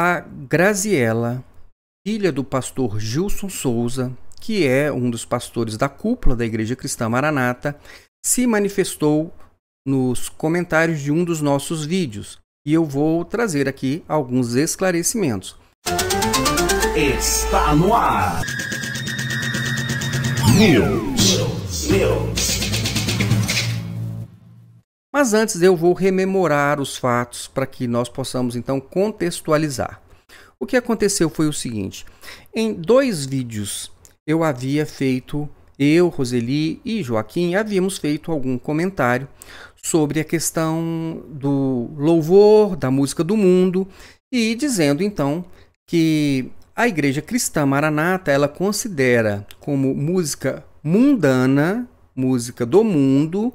a Graziella, filha do pastor Gilson Souza, que é um dos pastores da cúpula da Igreja Cristã Maranata, se manifestou nos comentários de um dos nossos vídeos e eu vou trazer aqui alguns esclarecimentos. Está no ar. News. News. Mas antes eu vou rememorar os fatos para que nós possamos então contextualizar. O que aconteceu foi o seguinte: em dois vídeos eu havia feito, eu, Roseli e Joaquim havíamos feito algum comentário sobre a questão do louvor, da música do mundo e dizendo então que a Igreja Cristã Maranata ela considera como música mundana, música do mundo,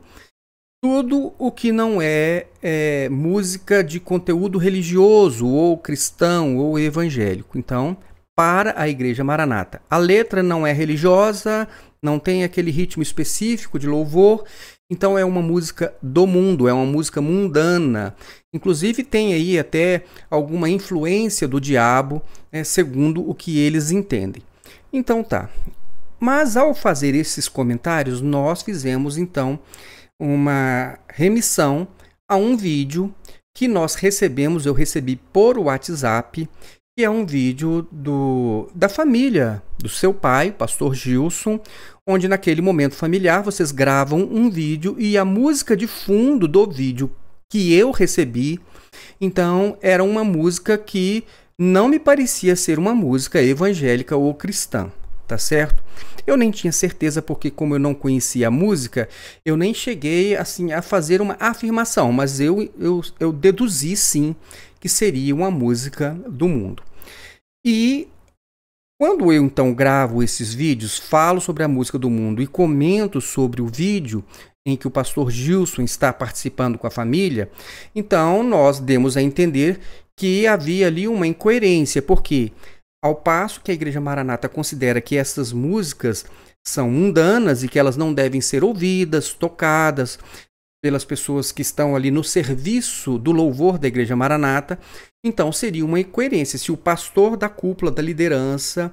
tudo o que não é, é, música de conteúdo religioso ou cristão ou evangélico. Então, para a Igreja Maranata. A letra não é religiosa, não tem aquele ritmo específico de louvor, então é uma música do mundo, é uma música mundana. Inclusive tem aí até alguma influência do diabo, né, segundo o que eles entendem. Então tá. Mas ao fazer esses comentários, nós fizemos então uma remissão a um vídeo que nós recebemos, eu recebi por WhatsApp, que é um vídeo do, da família do seu pai, pastor Gilson, onde naquele momento familiar vocês gravam um vídeo e a música de fundo do vídeo que eu recebi, então era uma música que não me parecia ser uma música evangélica ou cristã tá certo? Eu nem tinha certeza porque como eu não conhecia a música, eu nem cheguei assim a fazer uma afirmação, mas eu, eu, eu deduzi sim que seria uma música do mundo. E quando eu então gravo esses vídeos, falo sobre a música do mundo e comento sobre o vídeo em que o pastor Gilson está participando com a família, então nós demos a entender que havia ali uma incoerência, porque ao passo que a Igreja Maranata considera que essas músicas são mundanas e que elas não devem ser ouvidas, tocadas pelas pessoas que estão ali no serviço do louvor da Igreja Maranata, então seria uma incoerência se o pastor da cúpula da liderança,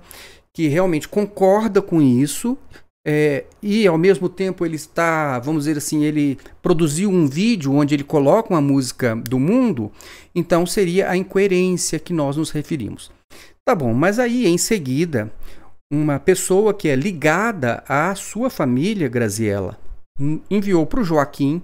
que realmente concorda com isso, é, e ao mesmo tempo ele está, vamos dizer assim, ele produziu um vídeo onde ele coloca uma música do mundo, então seria a incoerência que nós nos referimos. Tá bom, mas aí em seguida, uma pessoa que é ligada à sua família, Graziella, hum, enviou para o Joaquim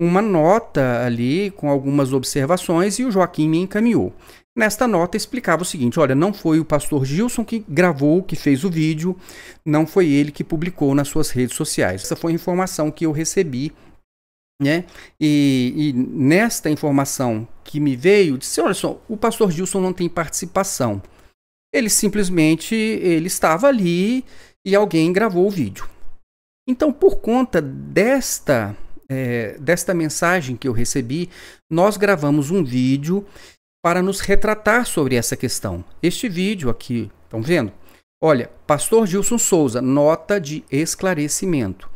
uma nota ali com algumas observações e o Joaquim me encaminhou. Nesta nota explicava o seguinte: olha, não foi o pastor Gilson que gravou, que fez o vídeo, não foi ele que publicou nas suas redes sociais. Essa foi a informação que eu recebi, né? E, e nesta informação que me veio, disse: olha só, o pastor Gilson não tem participação. Ele simplesmente ele estava ali e alguém gravou o vídeo. Então, por conta desta é, desta mensagem que eu recebi, nós gravamos um vídeo para nos retratar sobre essa questão. Este vídeo aqui, estão vendo? Olha, Pastor Gilson Souza, nota de esclarecimento.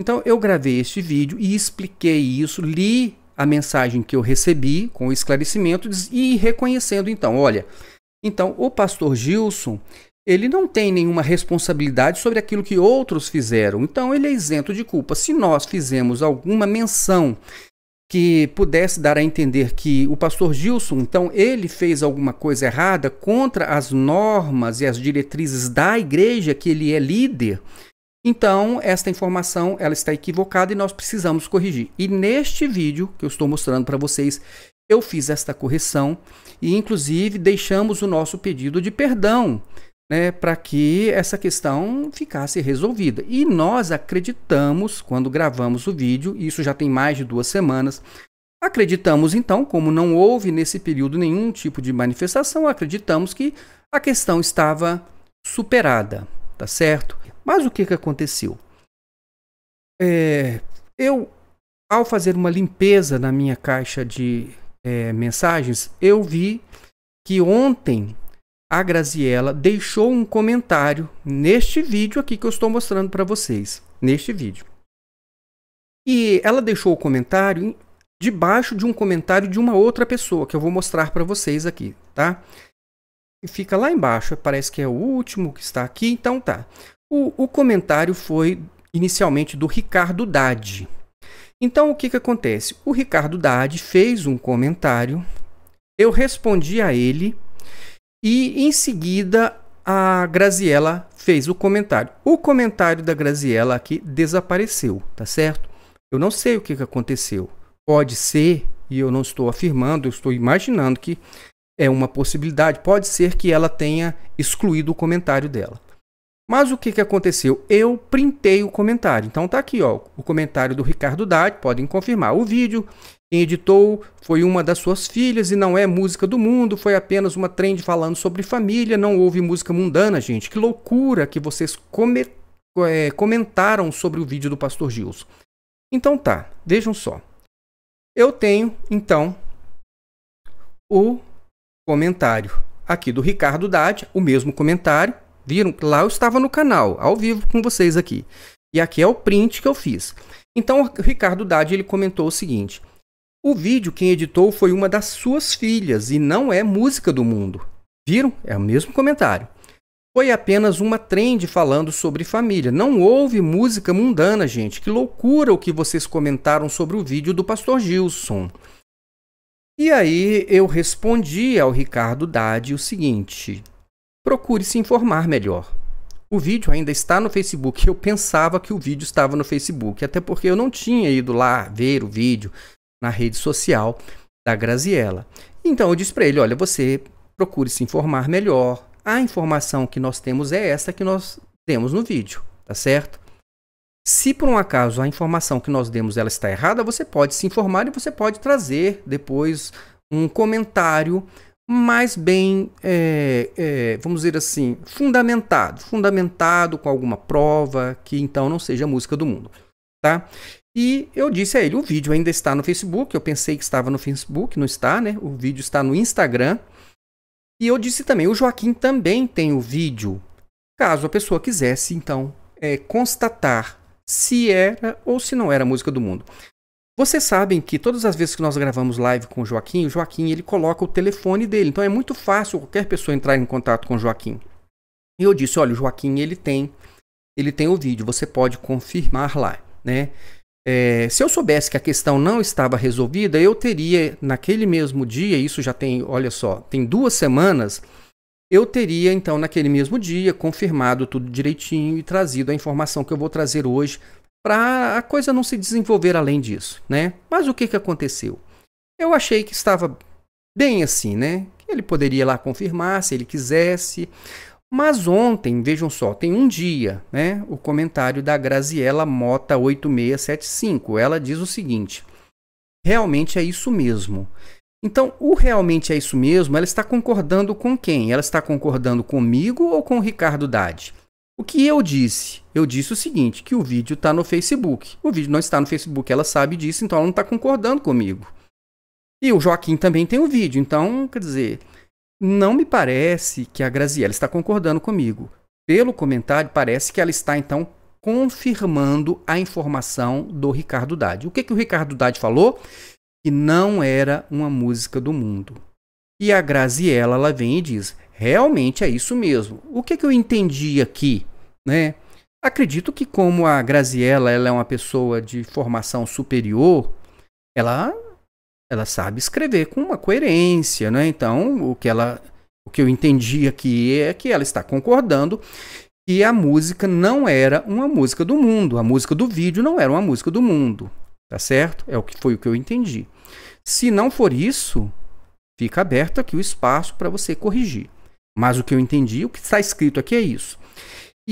Então, eu gravei este vídeo e expliquei isso, li a mensagem que eu recebi com o esclarecimento e reconhecendo, então, olha, então, o pastor Gilson, ele não tem nenhuma responsabilidade sobre aquilo que outros fizeram. Então, ele é isento de culpa. Se nós fizemos alguma menção que pudesse dar a entender que o pastor Gilson, então, ele fez alguma coisa errada contra as normas e as diretrizes da igreja que ele é líder, então esta informação ela está equivocada e nós precisamos corrigir. E neste vídeo que eu estou mostrando para vocês, eu fiz esta correção e, inclusive, deixamos o nosso pedido de perdão né, para que essa questão ficasse resolvida. E nós acreditamos, quando gravamos o vídeo, isso já tem mais de duas semanas, acreditamos então, como não houve nesse período nenhum tipo de manifestação, acreditamos que a questão estava superada, tá certo? Mas o que, que aconteceu? É, eu, ao fazer uma limpeza na minha caixa de é, mensagens, eu vi que ontem a Graziella deixou um comentário neste vídeo aqui que eu estou mostrando para vocês, neste vídeo. E ela deixou o comentário debaixo de um comentário de uma outra pessoa que eu vou mostrar para vocês aqui, tá? E fica lá embaixo, parece que é o último que está aqui, então tá. O, o comentário foi inicialmente do Ricardo Dade. Então o que, que acontece? O Ricardo Dade fez um comentário, eu respondi a ele e em seguida a Graziella fez o comentário. O comentário da Graziella aqui desapareceu, tá certo? Eu não sei o que, que aconteceu. Pode ser, e eu não estou afirmando, eu estou imaginando que é uma possibilidade, pode ser que ela tenha excluído o comentário dela. Mas o que, que aconteceu? Eu printei o comentário. Então tá aqui, ó, o comentário do Ricardo Dade, podem confirmar. O vídeo quem editou foi uma das suas filhas e não é música do mundo, foi apenas uma trend falando sobre família, não houve música mundana, gente. Que loucura que vocês come, é, comentaram sobre o vídeo do pastor Gilson. Então tá, vejam só. Eu tenho, então, o comentário aqui do Ricardo Dade, o mesmo comentário, Viram lá eu estava no canal, ao vivo com vocês aqui. E aqui é o print que eu fiz. Então, o Ricardo Dade ele comentou o seguinte: O vídeo quem editou foi uma das suas filhas e não é música do mundo. Viram? É o mesmo comentário. Foi apenas uma trend falando sobre família. Não houve música mundana, gente. Que loucura o que vocês comentaram sobre o vídeo do pastor Gilson. E aí eu respondi ao Ricardo Dade o seguinte: procure se informar melhor. O vídeo ainda está no Facebook. Eu pensava que o vídeo estava no Facebook, até porque eu não tinha ido lá ver o vídeo na rede social da Graziella. Então eu disse para ele: olha, você procure se informar melhor. A informação que nós temos é essa que nós temos no vídeo, tá certo? Se por um acaso a informação que nós demos ela está errada, você pode se informar e você pode trazer depois um comentário mas bem, é, é, vamos dizer assim, fundamentado, fundamentado com alguma prova que então não seja música do mundo, tá? E eu disse a ele, o vídeo ainda está no Facebook, eu pensei que estava no Facebook, não está, né? O vídeo está no Instagram. E eu disse também, o Joaquim também tem o vídeo, caso a pessoa quisesse então é, constatar se era ou se não era música do mundo. Vocês sabem que todas as vezes que nós gravamos live com o Joaquim, o Joaquim ele coloca o telefone dele. Então é muito fácil qualquer pessoa entrar em contato com o Joaquim. E eu disse, olha, o Joaquim ele tem, ele tem o vídeo. Você pode confirmar lá, né? É, se eu soubesse que a questão não estava resolvida, eu teria naquele mesmo dia, isso já tem, olha só, tem duas semanas, eu teria então naquele mesmo dia confirmado tudo direitinho e trazido a informação que eu vou trazer hoje para a coisa não se desenvolver além disso, né? Mas o que, que aconteceu? Eu achei que estava bem assim, né? Ele poderia lá confirmar se ele quisesse. Mas ontem, vejam só, tem um dia, né? O comentário da Graziella Mota 8675. Ela diz o seguinte: realmente é isso mesmo. Então, o realmente é isso mesmo, ela está concordando com quem? Ela está concordando comigo ou com o Ricardo Dade? O que eu disse? Eu disse o seguinte, que o vídeo está no Facebook. O vídeo não está no Facebook, ela sabe disso, então ela não está concordando comigo. E o Joaquim também tem o vídeo, então, quer dizer, não me parece que a Graziella está concordando comigo. Pelo comentário, parece que ela está, então, confirmando a informação do Ricardo Dade. O que, que o Ricardo Dade falou? Que não era uma música do mundo. E a Graziella, ela vem e diz, realmente é isso mesmo. O que, que eu entendi aqui? né? Acredito que como a Graziella ela é uma pessoa de formação superior, ela ela sabe escrever com uma coerência, né? Então, o que ela o que eu entendi aqui é que ela está concordando que a música não era uma música do mundo, a música do vídeo não era uma música do mundo, tá certo? É o que foi o que eu entendi. Se não for isso, fica aberto aqui o espaço para você corrigir. Mas o que eu entendi, o que está escrito aqui é isso.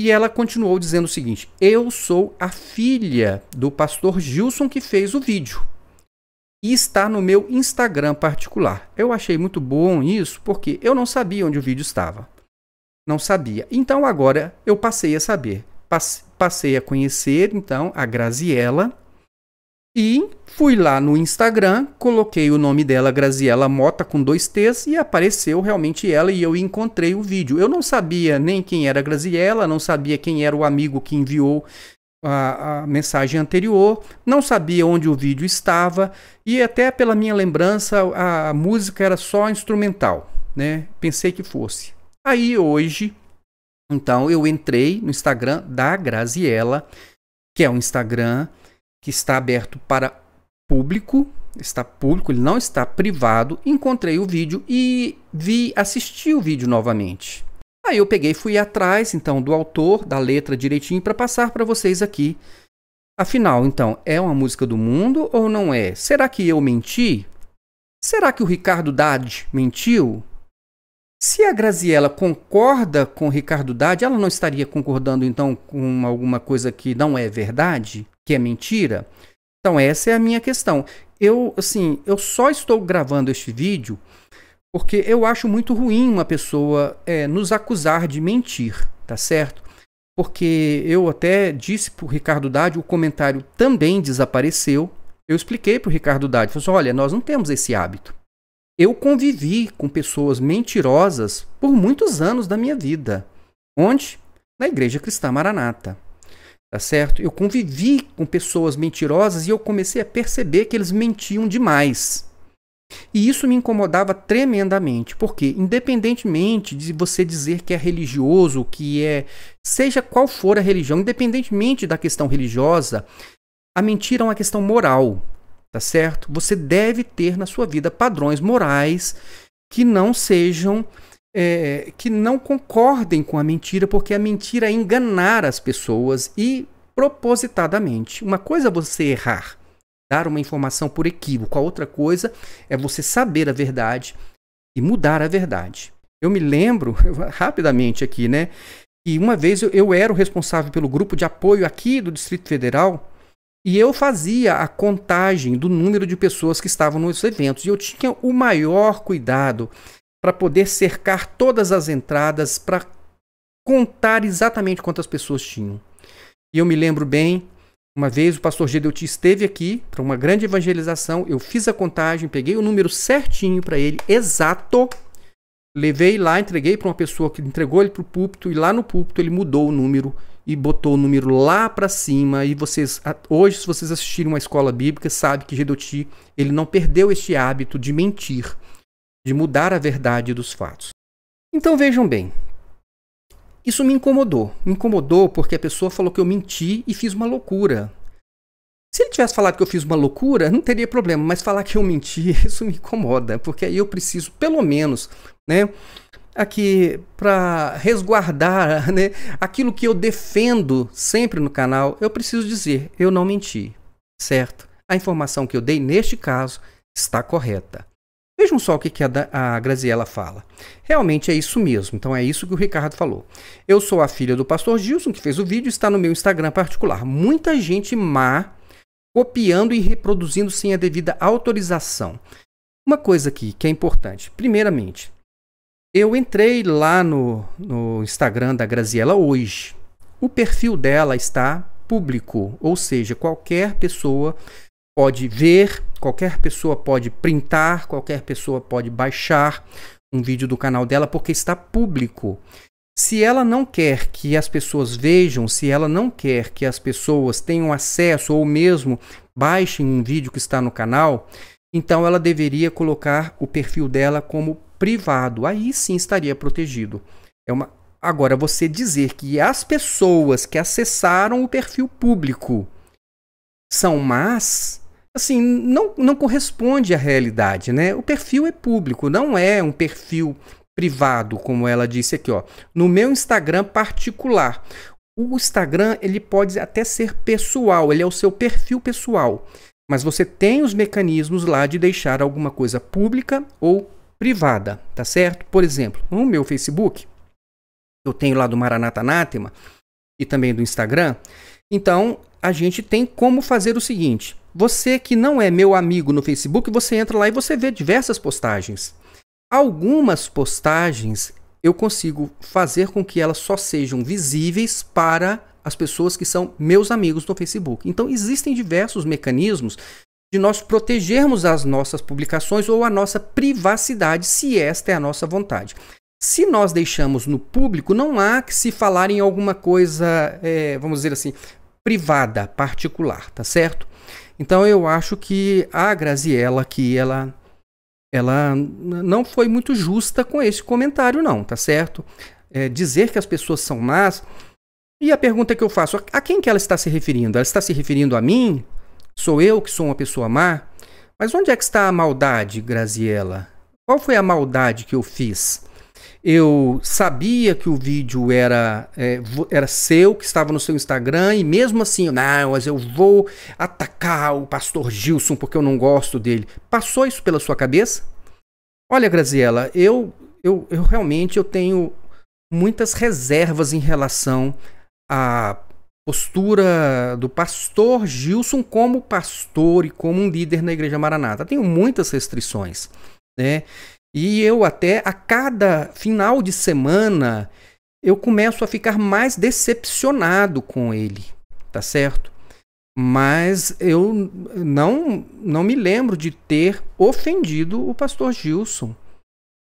E ela continuou dizendo o seguinte: Eu sou a filha do pastor Gilson que fez o vídeo. E está no meu Instagram particular. Eu achei muito bom isso porque eu não sabia onde o vídeo estava. Não sabia. Então agora eu passei a saber. Passei a conhecer então a Graziella e fui lá no Instagram, coloquei o nome dela, Graziela Mota, com dois T's, e apareceu realmente ela e eu encontrei o vídeo. Eu não sabia nem quem era Graziela, não sabia quem era o amigo que enviou a, a, mensagem anterior, não sabia onde o vídeo estava e até pela minha lembrança a, música era só instrumental, né? Pensei que fosse. Aí hoje, então eu entrei no Instagram da Graziella, que é o Instagram que está aberto para público, está público, ele não está privado. Encontrei o vídeo e vi assisti o vídeo novamente. Aí eu peguei fui atrás então do autor, da letra direitinho para passar para vocês aqui. Afinal, então, é uma música do mundo ou não é? Será que eu menti? Será que o Ricardo Dade mentiu? Se a Graziella concorda com o Ricardo Dade, ela não estaria concordando então com alguma coisa que não é verdade? que é mentira? Então, essa é a minha questão. Eu, assim, eu só estou gravando este vídeo porque eu acho muito ruim uma pessoa é, nos acusar de mentir, tá certo? Porque eu até disse para o Ricardo Dade, o comentário também desapareceu. Eu expliquei para o Ricardo Dade, falei assim, olha, nós não temos esse hábito. Eu convivi com pessoas mentirosas por muitos anos da minha vida. Onde? Na Igreja Cristã Maranata tá certo? Eu convivi com pessoas mentirosas e eu comecei a perceber que eles mentiam demais. E isso me incomodava tremendamente, porque independentemente de você dizer que é religioso, que é seja qual for a religião, independentemente da questão religiosa, a mentira é uma questão moral, tá certo? Você deve ter na sua vida padrões morais que não sejam é, que não concordem com a mentira, porque a mentira é enganar as pessoas e propositadamente. Uma coisa é você errar, dar uma informação por equívoco, a outra coisa é você saber a verdade e mudar a verdade. Eu me lembro, rapidamente aqui, né? E uma vez eu, eu era o responsável pelo grupo de apoio aqui do Distrito Federal e eu fazia a contagem do número de pessoas que estavam nos eventos. E eu tinha o maior cuidado para poder cercar todas as entradas, para contar exatamente quantas pessoas tinham. E eu me lembro bem, uma vez o pastor Gedeuti esteve aqui para uma grande evangelização, eu fiz a contagem, peguei o número certinho para ele, exato, levei lá, entreguei para uma pessoa que entregou ele para o púlpito, e lá no púlpito ele mudou o número e botou o número lá para cima. E vocês, hoje, se vocês assistirem uma escola bíblica, sabe que Gedeuti, ele não perdeu este hábito de mentir de mudar a verdade dos fatos. Então vejam bem, isso me incomodou. Me incomodou porque a pessoa falou que eu menti e fiz uma loucura. Se ele tivesse falado que eu fiz uma loucura, não teria problema, mas falar que eu menti, isso me incomoda, porque aí eu preciso, pelo menos, né, aqui para resguardar né, aquilo que eu defendo sempre no canal, eu preciso dizer, eu não menti, certo? A informação que eu dei neste caso está correta. Vejam só o que, a, a Graziela fala. Realmente é isso mesmo, então é isso que o Ricardo falou. Eu sou a filha do pastor Gilson, que fez o vídeo, está no meu Instagram particular. Muita gente má copiando e reproduzindo sem a devida autorização. Uma coisa aqui que é importante. Primeiramente, eu entrei lá no, no Instagram da Graziela hoje. O perfil dela está público, ou seja, qualquer pessoa pode ver, qualquer pessoa pode printar, qualquer pessoa pode baixar um vídeo do canal dela porque está público. Se ela não quer que as pessoas vejam, se ela não quer que as pessoas tenham acesso ou mesmo baixem um vídeo que está no canal, então ela deveria colocar o perfil dela como privado. Aí sim estaria protegido. É uma Agora você dizer que as pessoas que acessaram o perfil público são más, assim, não, não corresponde à realidade, né? O perfil é público, não é um perfil privado, como ela disse aqui, ó. No meu Instagram particular, o Instagram ele pode até ser pessoal, ele é o seu perfil pessoal, mas você tem os mecanismos lá de deixar alguma coisa pública ou privada, tá certo? Por exemplo, no meu Facebook, eu tenho lá do Maranata Anátema e também do Instagram. Então, a gente tem como fazer o seguinte: você que não é meu amigo no Facebook, você entra lá e você vê diversas postagens. Algumas postagens eu consigo fazer com que elas só sejam visíveis para as pessoas que são meus amigos no Facebook. Então existem diversos mecanismos de nós protegermos as nossas publicações ou a nossa privacidade, se esta é a nossa vontade. Se nós deixamos no público, não há que se falar em alguma coisa, é, vamos dizer assim, privada, particular, tá certo? Então eu acho que a Graziella que ela ela não foi muito justa com esse comentário não, tá certo? É, dizer que as pessoas são más e a pergunta que eu faço, a quem que ela está se referindo? Ela está se referindo a mim? Sou eu que sou uma pessoa má? Mas onde é que está a maldade, Graziella? Qual foi a maldade que eu fiz? eu sabia que o vídeo era, é, era seu, que estava no seu Instagram, e mesmo assim, não, mas eu vou atacar o pastor Gilson porque eu não gosto dele. Passou isso pela sua cabeça? Olha, Graziela, eu, eu, eu realmente eu tenho muitas reservas em relação à postura do pastor Gilson como pastor e como um líder na Igreja Maranata. Tenho muitas restrições, né? E eu até a cada final de semana eu começo a ficar mais decepcionado com ele, tá certo? Mas eu não não me lembro de ter ofendido o pastor Gilson.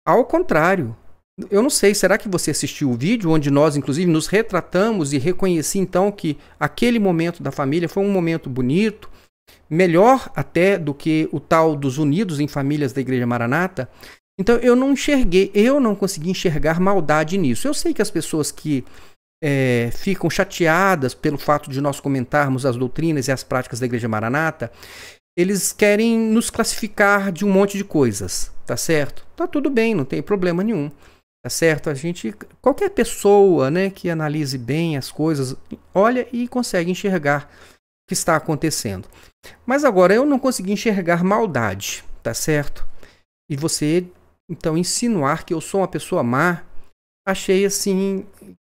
Ao contrário, eu não sei, será que você assistiu o vídeo onde nós, inclusive, nos retratamos e reconheci então que aquele momento da família foi um momento bonito, melhor até do que o tal dos Unidos em Famílias da Igreja Maranata, então eu não enxerguei, eu não consegui enxergar maldade nisso. Eu sei que as pessoas que é, ficam chateadas pelo fato de nós comentarmos as doutrinas e as práticas da Igreja Maranata, eles querem nos classificar de um monte de coisas, tá certo? Tá tudo bem, não tem problema nenhum. Tá certo? A gente, qualquer pessoa, né, que analise bem as coisas, olha e consegue enxergar o que está acontecendo. Mas agora eu não consegui enxergar maldade, tá certo? E você então, insinuar que eu sou uma pessoa má, achei assim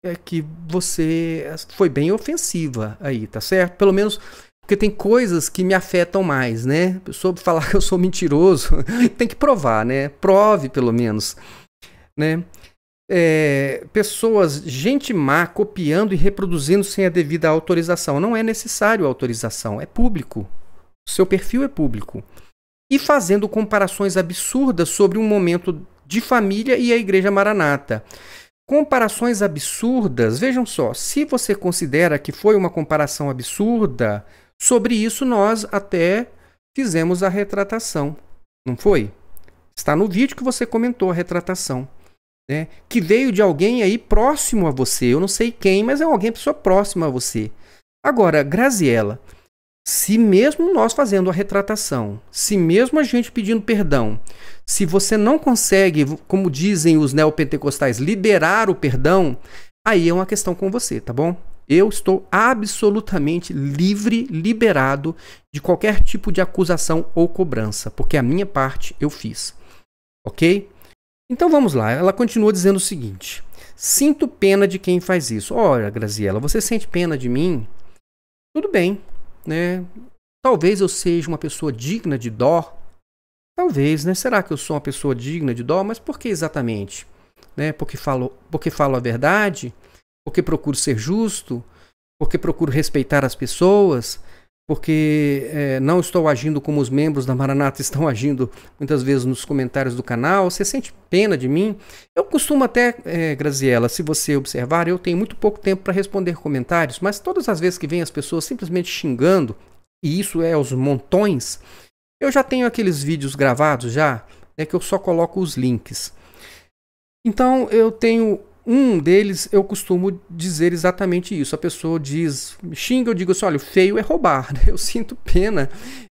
é que você foi bem ofensiva aí, tá certo? Pelo menos porque tem coisas que me afetam mais, né? Sobre falar que eu sou mentiroso, tem que provar, né? Prove pelo menos, né? É, pessoas, gente má, copiando e reproduzindo sem a devida autorização. Não é necessário autorização, é público. Seu perfil é público e fazendo comparações absurdas sobre um momento de família e a Igreja Maranata. Comparações absurdas, vejam só, se você considera que foi uma comparação absurda, sobre isso nós até fizemos a retratação, não foi? Está no vídeo que você comentou a retratação. Né? Que veio de alguém aí próximo a você. Eu não sei quem, mas é alguém pessoa próxima a você. Agora, Graziella, se mesmo nós fazendo a retratação, se mesmo a gente pedindo perdão, se você não consegue, como dizem os neopentecostais, liberar o perdão, aí é uma questão com você, tá bom? Eu estou absolutamente livre, liberado de qualquer tipo de acusação ou cobrança, porque a minha parte eu fiz. OK? Então vamos lá, ela continua dizendo o seguinte: Sinto pena de quem faz isso. Olha, Graziela, você sente pena de mim? Tudo bem, né? Talvez eu seja uma pessoa digna de dó. Talvez, né? Será que eu sou uma pessoa digna de dó? Mas por que exatamente? Né? Porque, falo, porque falo a verdade? Porque procuro ser justo? Porque procuro respeitar as pessoas? porque é, não estou agindo como os membros da Maranata estão agindo muitas vezes nos comentários do canal. Você sente pena de mim? Eu costumo até, é, Graziela, se você observar, eu tenho muito pouco tempo para responder comentários, mas todas as vezes que vem as pessoas simplesmente xingando, e isso é aos montões, eu já tenho aqueles vídeos gravados já, é que eu só coloco os links. Então eu tenho um deles eu costumo dizer exatamente isso. A pessoa diz, xinga, eu digo assim: olha, o feio é roubar. Né? Eu sinto pena.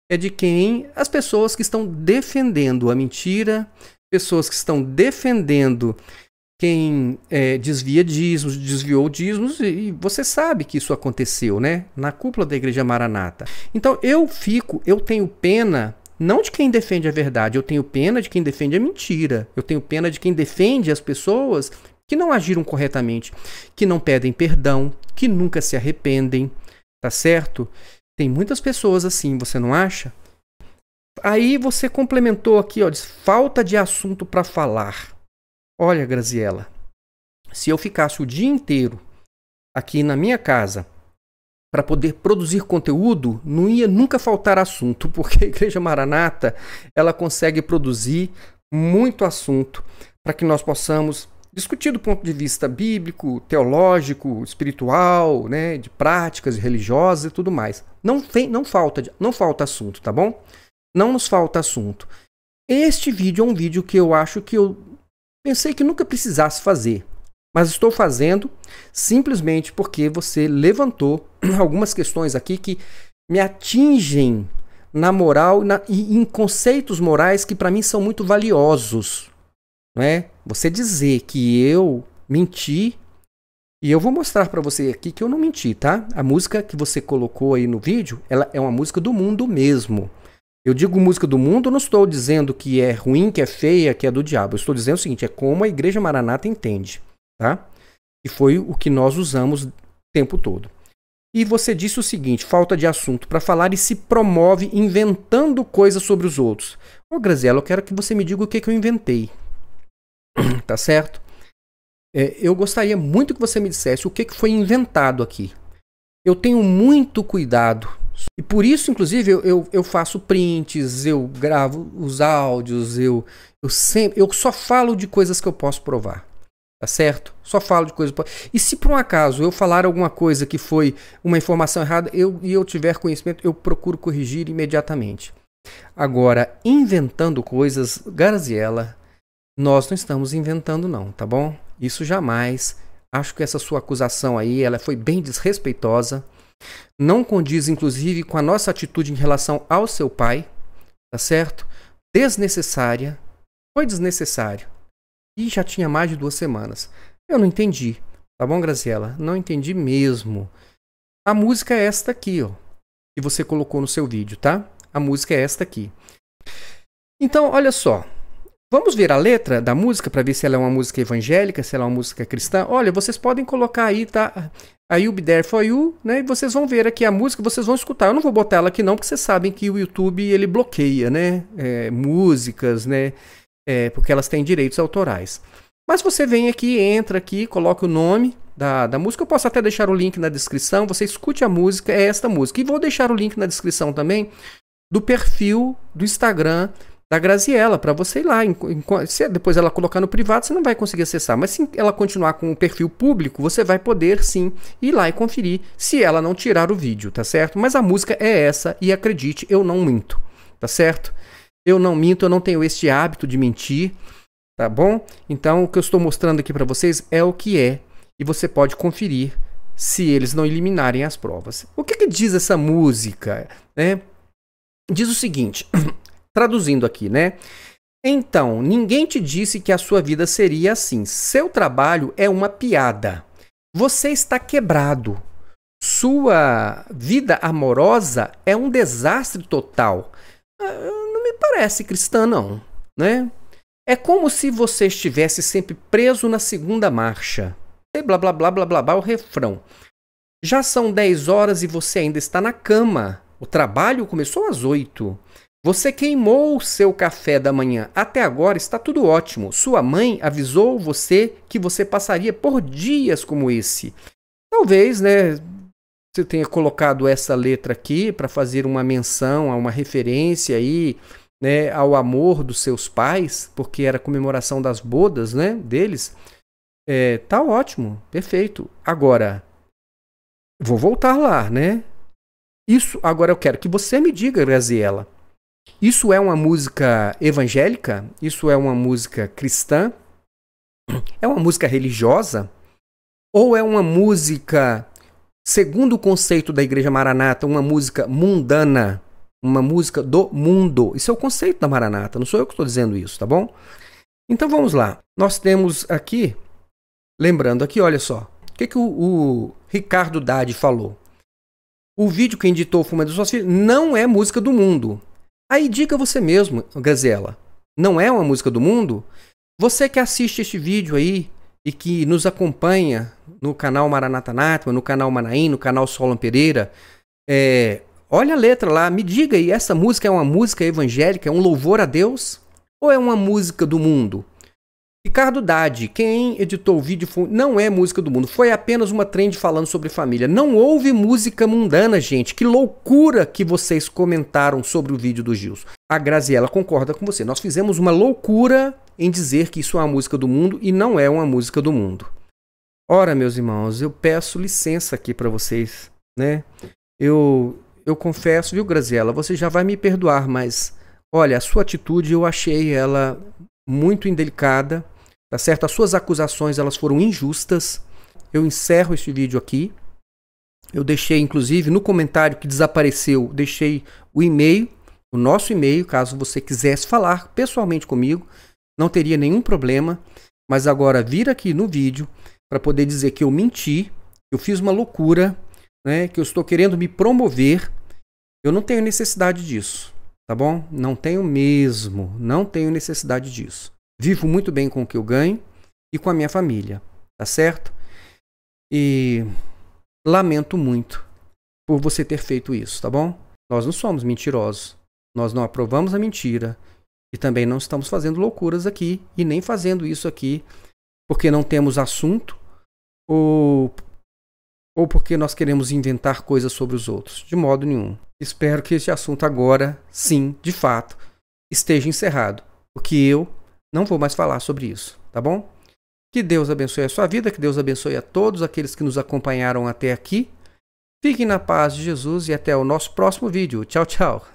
É de quem? As pessoas que estão defendendo a mentira, pessoas que estão defendendo quem é, desvia dízimos, desviou dízimos, e, e você sabe que isso aconteceu, né? Na cúpula da Igreja Maranata. Então eu fico, eu tenho pena não de quem defende a verdade, eu tenho pena de quem defende a mentira, eu tenho pena de quem defende as pessoas que não agiram corretamente, que não pedem perdão, que nunca se arrependem, tá certo? Tem muitas pessoas assim, você não acha? Aí você complementou aqui, ó, diz, falta de assunto para falar. Olha, Graziela, se eu ficasse o dia inteiro aqui na minha casa para poder produzir conteúdo, não ia nunca faltar assunto, porque a Igreja Maranata, ela consegue produzir muito assunto para que nós possamos discutir do ponto de vista bíblico, teológico, espiritual, né, de práticas religiosas e tudo mais. Não, tem, não, falta, não falta assunto, tá bom? Não nos falta assunto. Este vídeo é um vídeo que eu acho que eu pensei que nunca precisasse fazer, mas estou fazendo simplesmente porque você levantou algumas questões aqui que me atingem na moral na, e em conceitos morais que para mim são muito valiosos, é? Você dizer que eu menti e eu vou mostrar para você aqui que eu não menti, tá? A música que você colocou aí no vídeo, ela é uma música do mundo mesmo. Eu digo música do mundo, não estou dizendo que é ruim, que é feia, que é do diabo. Eu estou dizendo o seguinte, é como a Igreja Maranata entende, tá? E foi o que nós usamos o tempo todo. E você disse o seguinte, falta de assunto para falar e se promove inventando coisas sobre os outros. Ô, Graziella, eu quero que você me diga o que, que eu inventei. tá certo? É, eu gostaria muito que você me dissesse o que, que foi inventado aqui. Eu tenho muito cuidado. E por isso, inclusive, eu, eu, eu faço prints, eu gravo os áudios, eu, eu sempre. Eu só falo de coisas que eu posso provar. Tá certo? Só falo de coisas. E se por um acaso eu falar alguma coisa que foi uma informação errada eu, e eu tiver conhecimento, eu procuro corrigir imediatamente. Agora, inventando coisas, Garziella, nós não estamos inventando não, tá bom? Isso jamais. Acho que essa sua acusação aí, ela foi bem desrespeitosa. Não condiz inclusive com a nossa atitude em relação ao seu pai, tá certo? Desnecessária. Foi desnecessário. E já tinha mais de duas semanas. Eu não entendi. Tá bom, Graziela? Não entendi mesmo. A música é esta aqui, ó. Que você colocou no seu vídeo, tá? A música é esta aqui. Então, olha só. Vamos ver a letra da música para ver se ela é uma música evangélica, se ela é uma música cristã. Olha, vocês podem colocar aí, tá? A You'll Be There For You, né? E vocês vão ver aqui a música, vocês vão escutar. Eu não vou botar ela aqui não, porque vocês sabem que o YouTube, ele bloqueia, né? É, músicas, né? É, porque elas têm direitos autorais. Mas você vem aqui, entra aqui, coloca o nome da, da música. Eu posso até deixar o link na descrição. Você escute a música, é esta música. E vou deixar o link na descrição também do perfil do Instagram da Graziella para você ir lá. Se depois ela colocar no privado, você não vai conseguir acessar. Mas se ela continuar com o perfil público, você vai poder sim ir lá e conferir se ela não tirar o vídeo, tá certo? Mas a música é essa e acredite, eu não minto, tá certo? Eu não minto, eu não tenho este hábito de mentir, tá bom? Então o que eu estou mostrando aqui para vocês é o que é e você pode conferir se eles não eliminarem as provas. O que, que diz essa música, né? Diz o seguinte. traduzindo aqui, né? Então, ninguém te disse que a sua vida seria assim. Seu trabalho é uma piada. Você está quebrado. Sua vida amorosa é um desastre total. Ah, não me parece cristã, não, né? É como se você estivesse sempre preso na segunda marcha. E blá blá blá blá blá blá o refrão. Já são 10 horas e você ainda está na cama. O trabalho começou às 8. Você queimou o seu café da manhã. Até agora está tudo ótimo. Sua mãe avisou você que você passaria por dias como esse. Talvez, né, você tenha colocado essa letra aqui para fazer uma menção, a uma referência aí, né, ao amor dos seus pais, porque era comemoração das bodas, né, deles. É, tá ótimo, perfeito. Agora, vou voltar lá, né? Isso, agora eu quero que você me diga, Graziela isso é uma música evangélica? Isso é uma música cristã? É uma música religiosa? Ou é uma música, segundo o conceito da Igreja Maranata, uma música mundana? Uma música do mundo? Isso é o conceito da Maranata, não sou eu que estou dizendo isso, tá bom? Então vamos lá. Nós temos aqui, lembrando aqui, olha só, o que, que o, o Ricardo Dade falou? O vídeo que editou o Fuma das Suas Filhas não é música do mundo. Aí diga você mesmo, Gazela. não é uma música do mundo? Você que assiste este vídeo aí e que nos acompanha no canal Maranata Natma, no canal Manaim, no canal Solon Pereira, é, olha a letra lá, me diga aí, essa música é uma música evangélica, é um louvor a Deus? Ou é uma música do mundo? Ricardo Dade, quem editou o vídeo não é música do mundo, foi apenas uma trend falando sobre família. Não houve música mundana, gente. Que loucura que vocês comentaram sobre o vídeo do Gilson. A Graziela concorda com você. Nós fizemos uma loucura em dizer que isso é uma música do mundo e não é uma música do mundo. Ora, meus irmãos, eu peço licença aqui para vocês, né? Eu eu confesso, viu, Graziela, você já vai me perdoar, mas olha, a sua atitude eu achei ela muito indelicada tá certo? As suas acusações elas foram injustas. Eu encerro este vídeo aqui. Eu deixei, inclusive, no comentário que desapareceu, deixei o e-mail, o nosso e-mail, caso você quisesse falar pessoalmente comigo, não teria nenhum problema. Mas agora vir aqui no vídeo para poder dizer que eu menti, eu fiz uma loucura, né? Que eu estou querendo me promover. Eu não tenho necessidade disso, tá bom? Não tenho mesmo, não tenho necessidade disso. Vivo muito bem com o que eu ganho e com a minha família, tá certo? E lamento muito por você ter feito isso, tá bom? Nós não somos mentirosos. Nós não aprovamos a mentira e também não estamos fazendo loucuras aqui e nem fazendo isso aqui porque não temos assunto ou ou porque nós queremos inventar coisas sobre os outros, de modo nenhum. Espero que este assunto agora, sim, de fato, esteja encerrado, porque eu não vou mais falar sobre isso, tá bom? Que Deus abençoe a sua vida, que Deus abençoe a todos aqueles que nos acompanharam até aqui. Fiquem na paz de Jesus e até o nosso próximo vídeo. Tchau, tchau.